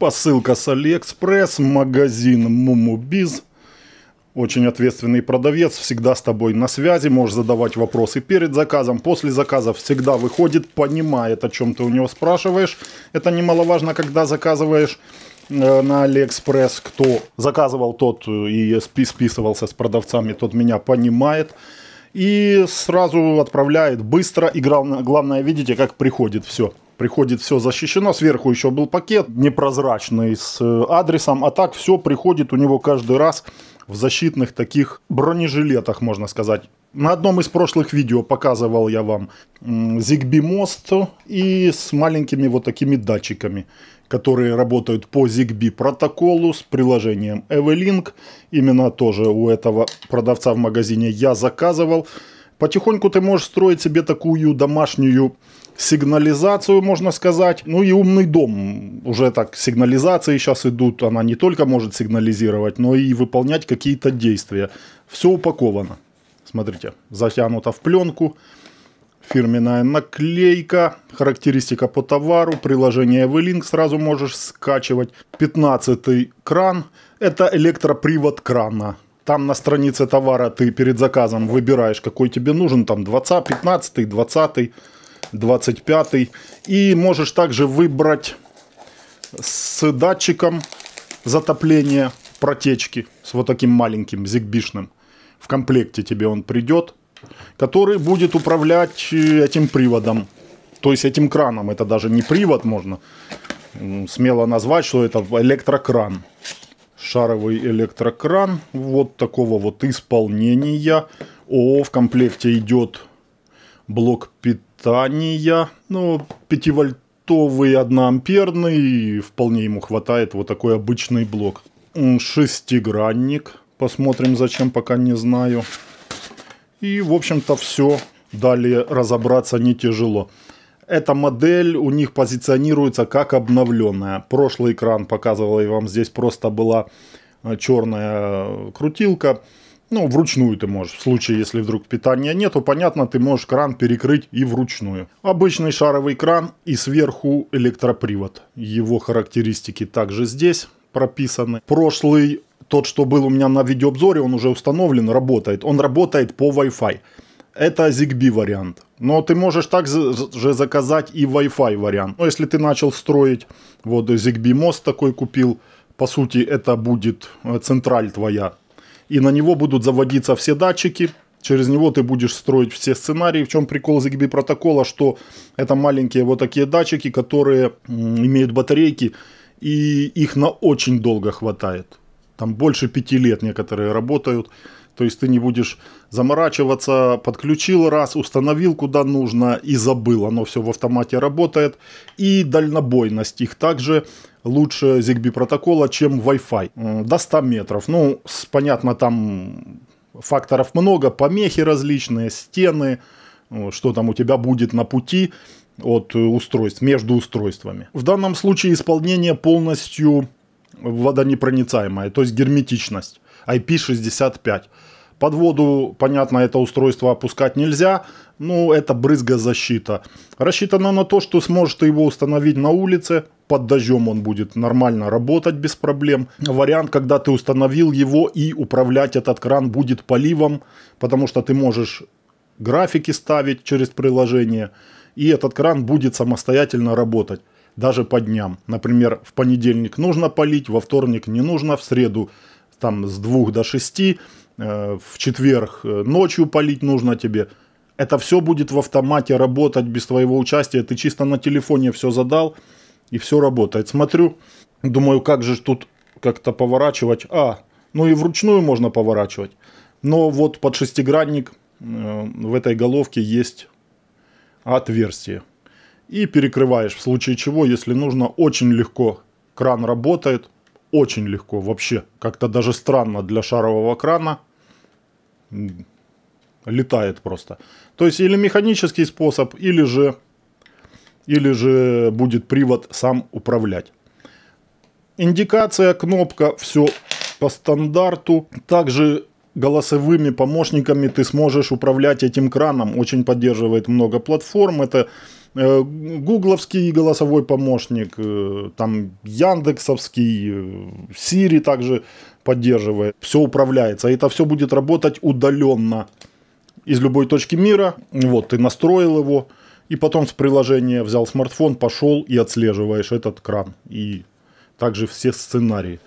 Посылка с Алиэкспресс, магазин Мумубиз. Очень ответственный продавец, всегда с тобой на связи, можешь задавать вопросы перед заказом, после заказа всегда выходит, понимает, о чем ты у него спрашиваешь. Это немаловажно, когда заказываешь э, на Алиэкспресс, кто заказывал, тот э, и списывался с продавцами, тот меня понимает. И сразу отправляет быстро, и главное, главное видите, как приходит все приходит все защищено, сверху еще был пакет непрозрачный с э, адресом, а так все приходит у него каждый раз в защитных таких бронежилетах, можно сказать. На одном из прошлых видео показывал я вам Zigbee мост и с маленькими вот такими датчиками, которые работают по Zigbee протоколу с приложением Evelink. Именно тоже у этого продавца в магазине я заказывал. Потихоньку ты можешь строить себе такую домашнюю сигнализацию, можно сказать. Ну и умный дом. Уже так сигнализации сейчас идут. Она не только может сигнализировать, но и выполнять какие-то действия. Все упаковано. Смотрите, затянуто в пленку. Фирменная наклейка, характеристика по товару, приложение V-Link сразу можешь скачивать. 15 кран. Это электропривод крана. Там на странице товара ты перед заказом выбираешь, какой тебе нужен. Там 20, 15, 20. 25. И можешь также выбрать с датчиком затопления протечки, с вот таким маленьким зигбишным. В комплекте тебе он придет, который будет управлять э, этим приводом. То есть этим краном. Это даже не привод, можно смело назвать, что это электрокран. Шаровый электрокран вот такого вот исполнения. О, в комплекте идет блок питания питания, ну, 5-вольтовый, 1-амперный, вполне ему хватает вот такой обычный блок. Шестигранник, посмотрим зачем, пока не знаю. И, в общем-то, все. Далее разобраться не тяжело. Эта модель у них позиционируется как обновленная. Прошлый экран показывал и вам здесь просто была э, черная э, крутилка. Ну, вручную ты можешь. В случае, если вдруг питания нет, нету, понятно, ты можешь кран перекрыть и вручную. Обычный шаровый кран и сверху электропривод. Его характеристики также здесь прописаны. Прошлый, тот, что был у меня на видеообзоре, он уже установлен, работает. Он работает по Wi-Fi. Это ZigBee вариант. Но ты можешь также заказать и Wi-Fi вариант. Но если ты начал строить, вот ZigBee мост такой купил, по сути это будет э, централь твоя и на него будут заводиться все датчики, через него ты будешь строить все сценарии. В чем прикол ZigBee протокола, что это маленькие вот такие датчики, которые имеют батарейки, и их на очень долго хватает. Там больше пяти лет некоторые работают. То есть ты не будешь заморачиваться, подключил раз, установил куда нужно и забыл. Оно все в автомате работает. И дальнобойность их также лучше ZigBee протокола, чем Wi-Fi. Э, до 100 метров. Ну, понятно, там факторов много, помехи различные, стены, э, что там у тебя будет на пути от э, устройств, между устройствами. В данном случае исполнение полностью водонепроницаемое, то есть герметичность IP65. Под воду, понятно, это устройство опускать нельзя, но это брызгозащита. Рассчитано на то, что сможет его установить на улице, под дождем он будет нормально работать без проблем. Вариант, когда ты установил его и управлять этот кран будет поливом, потому что ты можешь графики ставить через приложение, и этот кран будет самостоятельно работать даже по дням. Например, в понедельник нужно полить, во вторник не нужно, в среду там с 2 до 6, Э, в четверг э, ночью полить нужно тебе. Это все будет в автомате работать без твоего участия. Ты чисто на телефоне все задал, и все работает. Смотрю, думаю, как же тут как-то поворачивать. А, ну и вручную можно поворачивать. Но вот под шестигранник э, в этой головке есть отверстие. И перекрываешь, в случае чего, если нужно, очень легко. Кран работает, очень легко вообще. Как-то даже странно для шарового крана – летает просто. То есть или механический способ, или же, или же будет привод сам управлять. Индикация, кнопка, все по стандарту. Также голосовыми помощниками ты сможешь управлять этим краном. Очень поддерживает много платформ. Это Э, гугловский голосовой помощник, э, там яндексовский, Siri э, также поддерживает. Все управляется. Это все будет работать удаленно из любой точки мира. Вот, ты настроил его, и потом с приложения взял смартфон, пошел и отслеживаешь этот кран. И также все сценарии.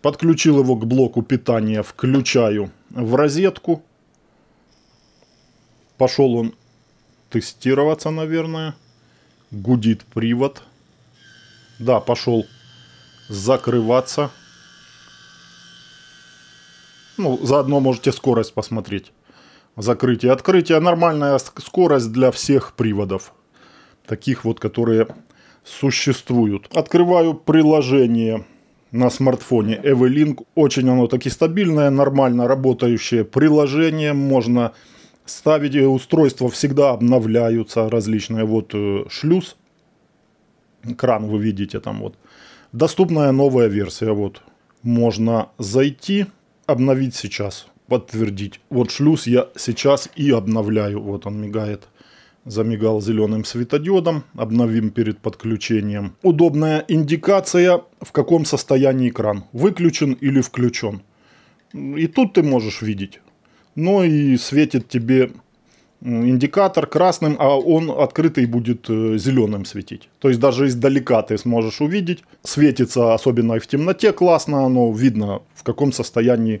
Подключил его к блоку питания, включаю в розетку. Пошел он тестироваться, наверное. Гудит привод. Да, пошел закрываться. Ну, заодно можете скорость посмотреть. Закрытие открытие. Нормальная скорость для всех приводов. Таких вот, которые существуют. Открываю приложение на смартфоне Evelink. Очень оно таки стабильное, нормально работающее приложение. Можно ставить э, устройства всегда обновляются различные. Вот э, шлюз, кран вы видите там вот. Доступная новая версия, вот. Можно зайти, обновить сейчас, подтвердить. Вот шлюз я сейчас и обновляю. Вот он мигает. Замигал зеленым светодиодом. Обновим перед подключением. Удобная индикация, в каком состоянии экран. Выключен или включен. И тут ты можешь видеть но ну и светит тебе индикатор красным, а он открытый будет э, зеленым светить. То есть даже издалека ты сможешь увидеть. Светится особенно и в темноте классно, оно видно в каком состоянии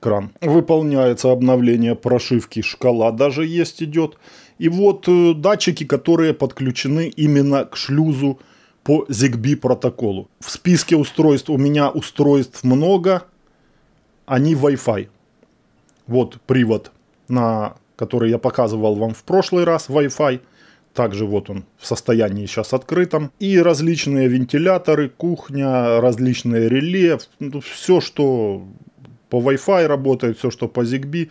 кран. Выполняется обновление прошивки, шкала даже есть идет. И вот э, датчики, которые подключены именно к шлюзу по ZigBee протоколу. В списке устройств у меня устройств много, они Wi-Fi. Вот привод, на который я показывал вам в прошлый раз, Wi-Fi. Также вот он в состоянии сейчас открытом. И различные вентиляторы, кухня, различные реле. Ну, все, что по Wi-Fi работает, все, что по ZigBee.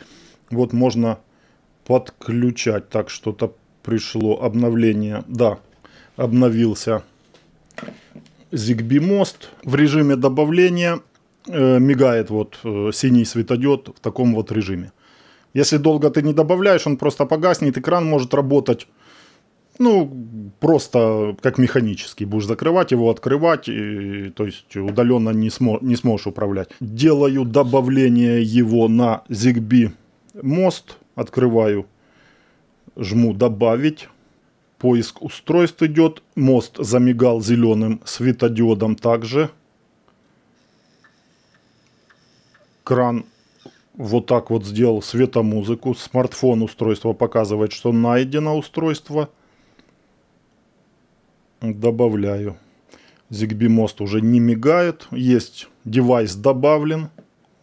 Вот можно подключать. Так, что-то пришло обновление. Да, обновился ZigBee мост. В режиме добавления Э, мигает вот э, синий светодиод в таком вот режиме. Если долго ты не добавляешь, он просто погаснет, экран может работать, ну, просто как механический. Будешь закрывать его, открывать, и, то есть удаленно не, смо, не сможешь управлять. Делаю добавление его на ZigBee мост, открываю, жму «Добавить». Поиск устройств идет, мост замигал зеленым светодиодом также – кран вот так вот сделал светомузыку. Смартфон устройства показывает, что найдено устройство. Добавляю. Zigbee мост уже не мигает. Есть девайс добавлен.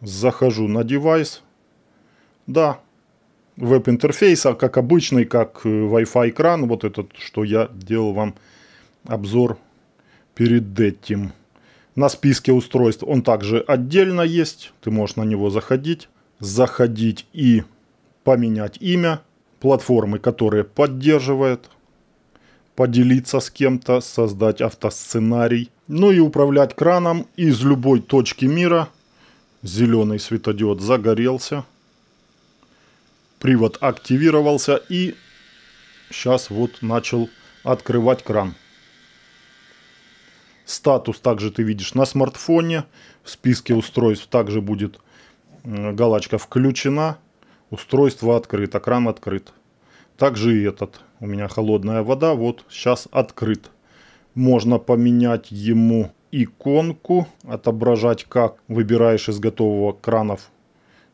Захожу на девайс. Да, веб интерфейса как обычный, как э, Wi-Fi экран, вот этот, что я делал вам обзор перед этим. На списке устройств он также отдельно есть, ты можешь на него заходить, заходить и поменять имя, платформы, которые поддерживает, поделиться с кем-то, создать автосценарий, ну и управлять краном из любой точки мира. Зеленый светодиод загорелся, привод активировался и сейчас вот начал открывать кран. Статус также ты видишь на смартфоне. В списке устройств также будет галочка «Включена». Устройство открыт экран открыт. Также и этот. У меня холодная вода, вот сейчас открыт. Можно поменять ему иконку, отображать как выбираешь из готового кранов.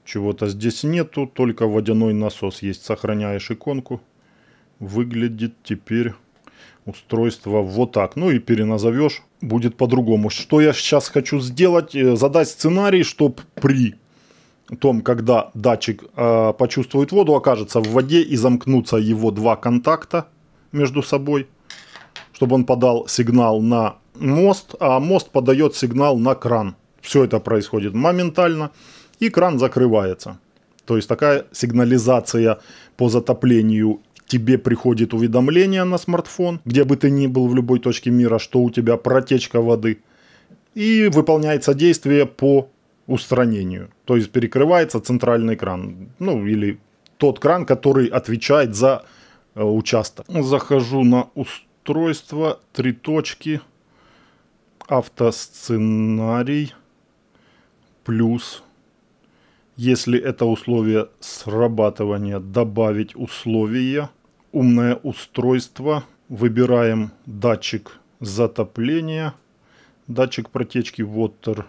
Чего-то здесь нету, только водяной насос есть. Сохраняешь иконку. Выглядит теперь устройство вот так. Ну и переназовешь, будет по-другому. Что я сейчас хочу сделать? Э, задать сценарий, чтобы при том, когда датчик э, почувствует воду, окажется в воде и замкнутся его два контакта между собой, чтобы он подал сигнал на мост, а мост подает сигнал на кран. Все это происходит моментально, и кран закрывается. То есть такая сигнализация по затоплению тебе приходит уведомление на смартфон, где бы ты ни был в любой точке мира, что у тебя протечка воды, и выполняется действие по устранению. То есть перекрывается центральный кран, ну или тот кран, который отвечает за э, участок. Захожу на устройство, три точки, автосценарий, плюс если это условие срабатывания, добавить условие, умное устройство, выбираем датчик затопления, датчик протечки Water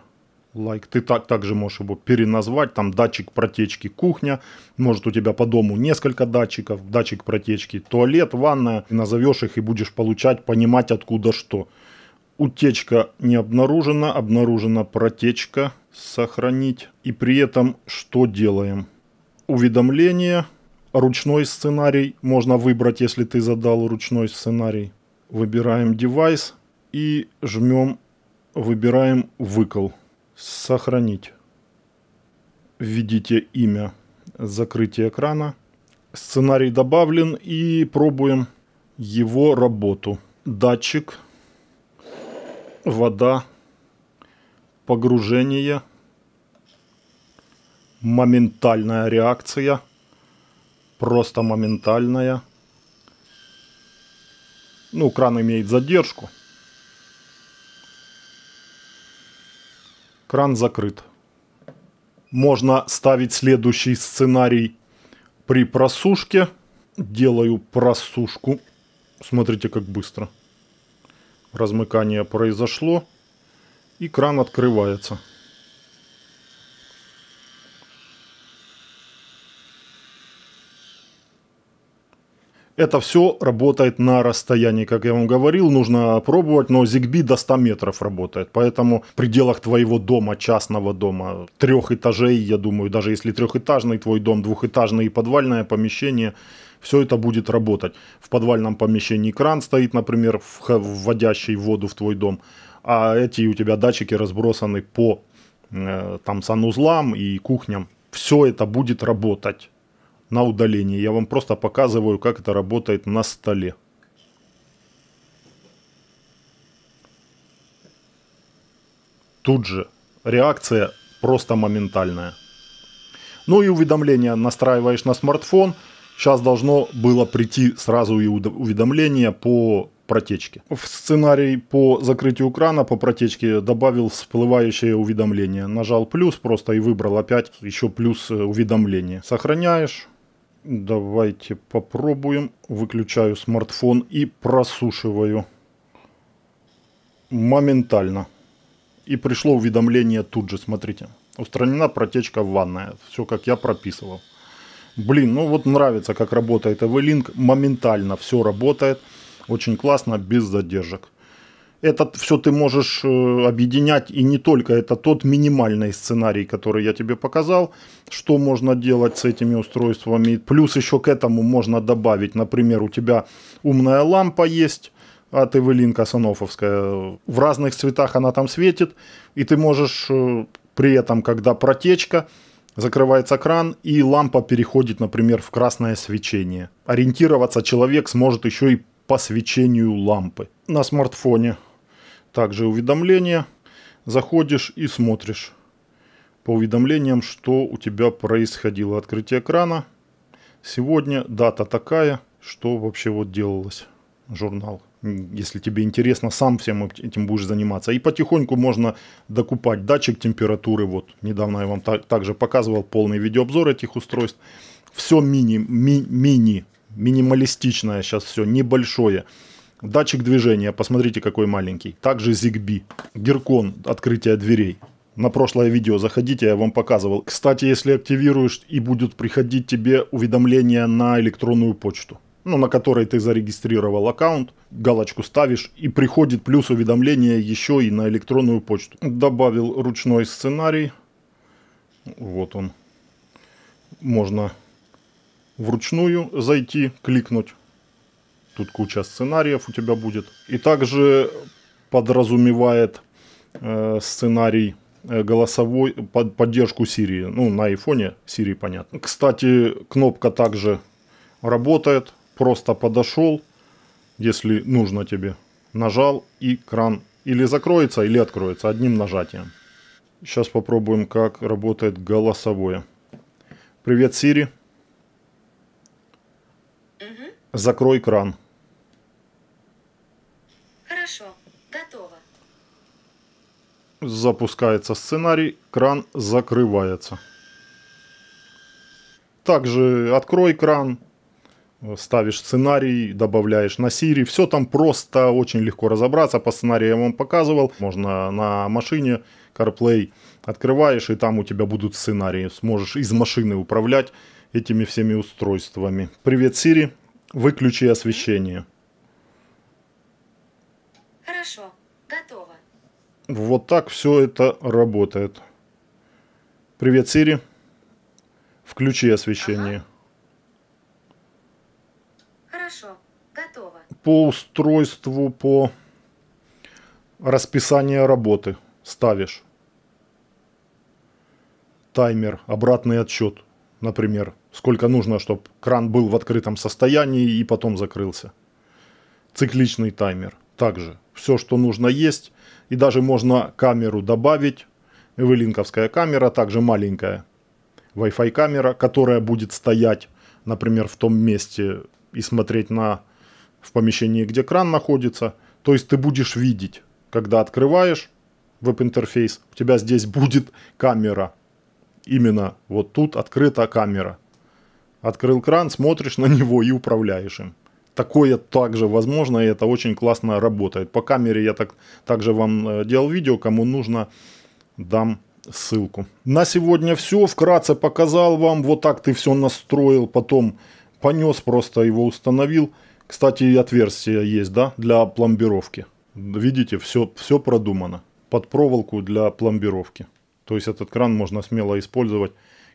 Like. Ты так, также можешь его переназвать, там датчик протечки кухня, может у тебя по дому несколько датчиков, датчик протечки туалет, ванная, назовешь их и будешь получать, понимать откуда что. Утечка не обнаружена, обнаружена протечка, сохранить. И при этом что делаем? Уведомление, ручной сценарий. Можно выбрать, если ты задал ручной сценарий. Выбираем девайс и жмем, выбираем выкол. Сохранить. Введите имя. Закрытие экрана. Сценарий добавлен и пробуем его работу. Датчик, вода, погружение, моментальная реакция, просто моментальная. Ну, кран имеет задержку. Кран закрыт. Можно ставить следующий сценарий при просушке. Делаю просушку. Смотрите, как быстро. Размыкание произошло и кран открывается. Это все работает на расстоянии, как я вам говорил, нужно пробовать, но ZigBee до 100 метров работает, поэтому в пределах твоего дома, частного дома, трех этажей, я думаю, даже если трехэтажный твой дом, двухэтажный и подвальное помещение, все это будет работать. В подвальном помещении кран стоит, например, вводящий воду в твой дом, а эти у тебя датчики разбросаны по э, там санузлам и кухням. Все это будет работать на удалении. Я вам просто показываю, как это работает на столе. Тут же реакция просто моментальная. Ну и уведомления настраиваешь на смартфон. Сейчас должно было прийти сразу и уведомление по протечки. В сценарий по закрытию крана по протечке добавил всплывающее уведомление. Нажал плюс просто и выбрал опять еще плюс уведомление. Сохраняешь. Давайте попробуем. Выключаю смартфон и просушиваю. Моментально. И пришло уведомление тут же, смотрите. Устранена протечка в ванная. Все как я прописывал. Блин, ну вот нравится, как работает Эвелинк. Моментально все работает. Очень классно, без задержек. Это все ты можешь э, объединять, и не только. Это тот минимальный сценарий, который я тебе показал, что можно делать с этими устройствами. Плюс еще к этому можно добавить, например, у тебя умная лампа есть, от а Эвелинка санововская В разных цветах она там светит, и ты можешь э, при этом, когда протечка, закрывается кран, и лампа переходит, например, в красное свечение. Ориентироваться человек сможет еще и по свечению лампы. На смартфоне также уведомления. Заходишь и смотришь по уведомлениям, что у тебя происходило. Открытие экрана. Сегодня дата такая, что вообще вот делалось. Журнал. Если тебе интересно, сам всем этим будешь заниматься. И потихоньку можно докупать датчик температуры. Вот недавно я вам так, также показывал полный видеообзор этих устройств. Все мини, ми, мини минималистичное сейчас все, небольшое. Датчик движения, посмотрите, какой маленький. Также Zigbee, Геркон, открытие дверей. На прошлое видео заходите, я вам показывал. Кстати, если активируешь и будет приходить тебе уведомление на электронную почту, ну, на которой ты зарегистрировал аккаунт, галочку ставишь и приходит плюс уведомление еще и на электронную почту. Добавил ручной сценарий. Вот он. Можно вручную зайти, кликнуть. Тут куча сценариев у тебя будет. И также подразумевает э, сценарий э, голосовой под, поддержку Siri. Ну, на айфоне Siri понятно. Кстати, кнопка также работает. Просто подошел, если нужно тебе, нажал и кран или закроется, или откроется одним нажатием. Сейчас попробуем, как работает голосовое. Привет, Siri. Закрой кран. Хорошо, готово. Запускается сценарий, кран закрывается. Также открой кран, ставишь сценарий, добавляешь на Siri. Все там просто, очень легко разобраться. По сценарию я вам показывал. Можно на машине CarPlay открываешь, и там у тебя будут сценарии. Сможешь из машины управлять этими всеми устройствами. Привет, Siri. Выключи освещение. Хорошо, готово. Вот так все это работает. Привет, Сири. Включи освещение. Ага. Хорошо, готово. По устройству, по расписанию работы ставишь таймер, обратный отсчет, например, сколько нужно, чтобы кран был в открытом состоянии и потом закрылся. Цикличный таймер. Также все, что нужно есть. И даже можно камеру добавить. Эвелинковская камера, также маленькая. Wi-Fi камера, которая будет стоять, например, в том месте и смотреть на в помещении, где кран находится. То есть ты будешь видеть, когда открываешь веб-интерфейс, у тебя здесь будет камера. Именно вот тут открыта камера. Открыл кран, смотришь на него и управляешь им. Такое также возможно, и это очень классно работает. По камере я так, также вам э, делал видео, кому нужно, дам ссылку. На сегодня все. Вкратце показал вам. Вот так ты все настроил, потом понес, просто его установил. Кстати, и отверстие есть, да, для пломбировки. Видите, все, все продумано. Под проволоку для пломбировки. То есть этот кран можно смело использовать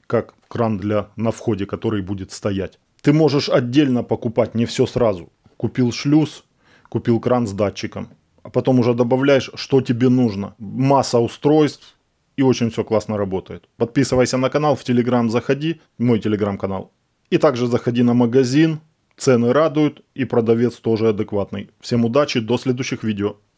как кран для на входе, который будет стоять. Ты можешь отдельно покупать не все сразу. Купил шлюз, купил кран с датчиком, а потом уже добавляешь, что тебе нужно. Масса устройств, и очень все классно работает. Подписывайся на канал, в Телеграм заходи, мой Телеграм-канал. И также заходи на магазин, цены радуют и продавец тоже адекватный. Всем удачи, до следующих видео.